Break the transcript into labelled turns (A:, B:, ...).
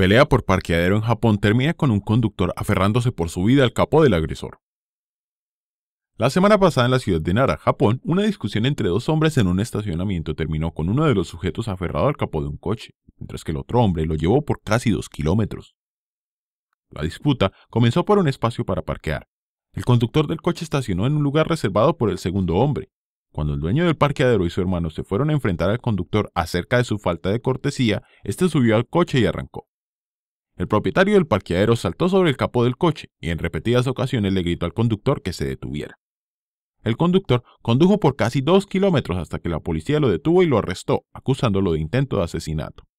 A: Pelea por parqueadero en Japón termina con un conductor aferrándose por su vida al capó del agresor. La semana pasada en la ciudad de Nara, Japón, una discusión entre dos hombres en un estacionamiento terminó con uno de los sujetos aferrado al capó de un coche, mientras que el otro hombre lo llevó por casi dos kilómetros. La disputa comenzó por un espacio para parquear. El conductor del coche estacionó en un lugar reservado por el segundo hombre. Cuando el dueño del parqueadero y su hermano se fueron a enfrentar al conductor acerca de su falta de cortesía, este subió al coche y arrancó. El propietario del parqueadero saltó sobre el capó del coche y en repetidas ocasiones le gritó al conductor que se detuviera. El conductor condujo por casi dos kilómetros hasta que la policía lo detuvo y lo arrestó, acusándolo de intento de asesinato.